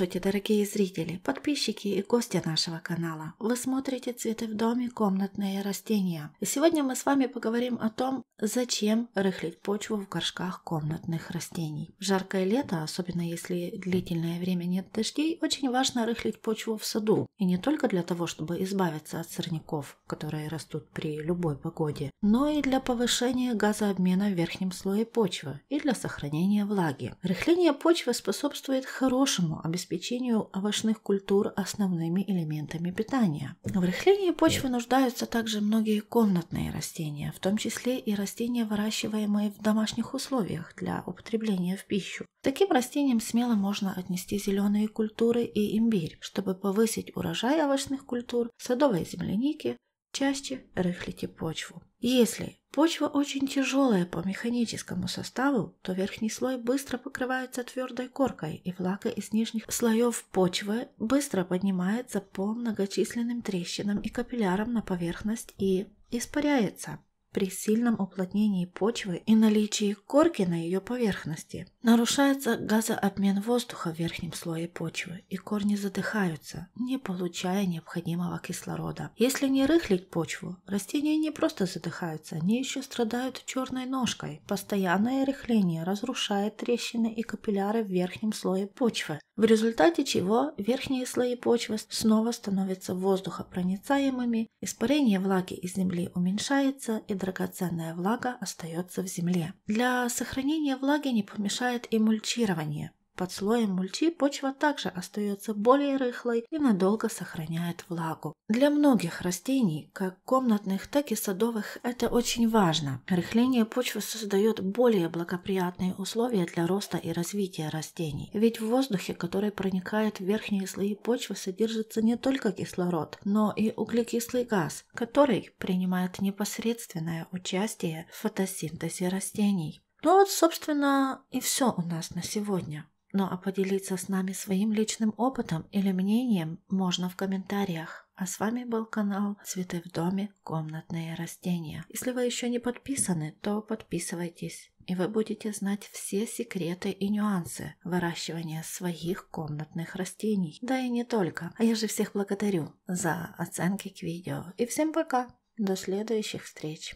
Здравствуйте, дорогие зрители, подписчики и гости нашего канала. Вы смотрите «Цветы в доме. Комнатные растения». И сегодня мы с вами поговорим о том, зачем рыхлить почву в горшках комнатных растений. В жаркое лето, особенно если длительное время нет дождей, очень важно рыхлить почву в саду. И не только для того, чтобы избавиться от сорняков, которые растут при любой погоде, но и для повышения газообмена в верхнем слое почвы и для сохранения влаги. Рыхление почвы способствует хорошему обеспечению обеспечению овощных культур основными элементами питания. В рыхлении почвы нуждаются также многие комнатные растения, в том числе и растения, выращиваемые в домашних условиях для употребления в пищу. таким растениям смело можно отнести зеленые культуры и имбирь, чтобы повысить урожай овощных культур, садовой земляники, Чаще рыхлите почву. Если почва очень тяжелая по механическому составу, то верхний слой быстро покрывается твердой коркой, и влага из нижних слоев почвы быстро поднимается по многочисленным трещинам и капиллярам на поверхность и испаряется при сильном уплотнении почвы и наличии корки на ее поверхности. Нарушается газообмен воздуха в верхнем слое почвы, и корни задыхаются, не получая необходимого кислорода. Если не рыхлить почву, растения не просто задыхаются, они еще страдают черной ножкой. Постоянное рыхление разрушает трещины и капилляры в верхнем слое почвы, в результате чего верхние слои почвы снова становятся воздухопроницаемыми, испарение влаги из земли уменьшается и драгоценная влага остается в земле. Для сохранения влаги не помешает и под слоем мульчи почва также остается более рыхлой и надолго сохраняет влагу. Для многих растений, как комнатных, так и садовых, это очень важно. Рыхление почвы создает более благоприятные условия для роста и развития растений. Ведь в воздухе, который проникает в верхние слои почвы, содержится не только кислород, но и углекислый газ, который принимает непосредственное участие в фотосинтезе растений. Ну вот, собственно, и все у нас на сегодня. Ну а поделиться с нами своим личным опытом или мнением можно в комментариях. А с вами был канал «Цветы в доме. Комнатные растения». Если вы еще не подписаны, то подписывайтесь, и вы будете знать все секреты и нюансы выращивания своих комнатных растений. Да и не только. А я же всех благодарю за оценки к видео. И всем пока! До следующих встреч!